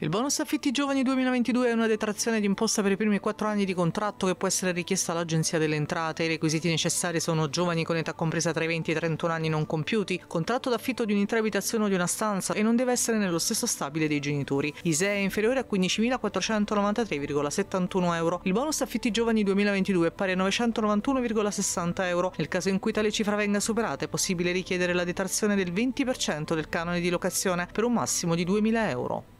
Il bonus affitti giovani 2022 è una detrazione di imposta per i primi 4 anni di contratto che può essere richiesta all'Agenzia delle Entrate. I requisiti necessari sono giovani con età compresa tra i 20 e i 31 anni non compiuti, contratto d'affitto di un'intera abitazione o di una stanza e non deve essere nello stesso stabile dei genitori. ISEE è inferiore a 15.493,71 euro. Il bonus affitti giovani 2022 è pari a 991,60 euro. Nel caso in cui tale cifra venga superata è possibile richiedere la detrazione del 20% del canone di locazione per un massimo di 2.000 euro.